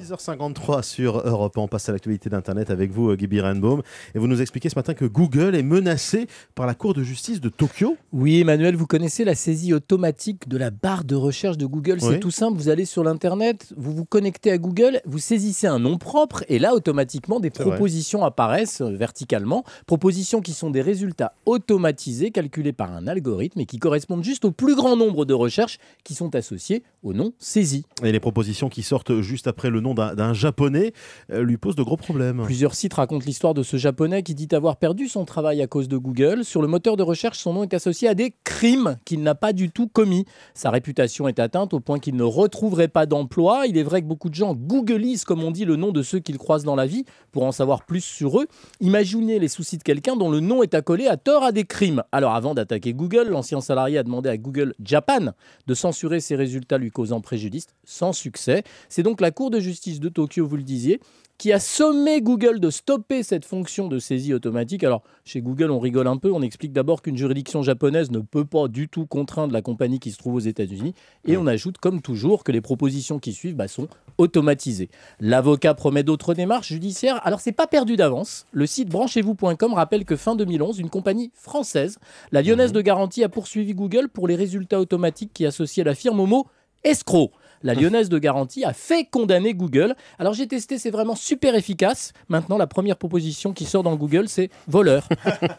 10 h 53 sur Europe on passe à l'actualité d'Internet avec vous, euh, Gibi Rainbaum. Et vous nous expliquez ce matin que Google est menacé par la Cour de justice de Tokyo. Oui, Emmanuel, vous connaissez la saisie automatique de la barre de recherche de Google. C'est tout simple, vous allez sur l'Internet, vous vous connectez à Google, vous saisissez un nom propre et là, automatiquement, des propositions apparaissent euh, verticalement. Propositions qui sont des résultats automatisés calculés par un algorithme et qui correspondent juste au plus grand nombre de recherches qui sont associées au nom saisi. Et les propositions qui sortent juste après le nom d'un japonais, euh, lui pose de gros problèmes. Plusieurs sites racontent l'histoire de ce japonais qui dit avoir perdu son travail à cause de Google. Sur le moteur de recherche, son nom est associé à des crimes qu'il n'a pas du tout commis. Sa réputation est atteinte au point qu'il ne retrouverait pas d'emploi. Il est vrai que beaucoup de gens googlisent, comme on dit, le nom de ceux qu'ils croisent dans la vie pour en savoir plus sur eux. Imaginez les soucis de quelqu'un dont le nom est accolé à tort à des crimes. Alors avant d'attaquer Google, l'ancien salarié a demandé à Google Japan de censurer ses résultats lui causant préjudice, sans succès. C'est donc la Cour de justice de Tokyo, vous le disiez, qui a sommé Google de stopper cette fonction de saisie automatique. Alors, chez Google, on rigole un peu. On explique d'abord qu'une juridiction japonaise ne peut pas du tout contraindre la compagnie qui se trouve aux États-Unis. Et on ajoute, comme toujours, que les propositions qui suivent bah, sont automatisées. L'avocat promet d'autres démarches judiciaires. Alors, c'est pas perdu d'avance. Le site branchez-vous.com rappelle que fin 2011, une compagnie française, la lyonnaise mhm. de garantie, a poursuivi Google pour les résultats automatiques qui associaient la firme au mot escroc la lyonnaise de garantie, a fait condamner Google. Alors j'ai testé, c'est vraiment super efficace. Maintenant, la première proposition qui sort dans Google, c'est voleur.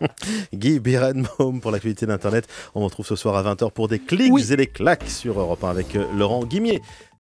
Guy Birenbaum pour l'actualité d'Internet. On se retrouve ce soir à 20h pour des clics et des claques sur Europe 1 avec euh, Laurent Guimier.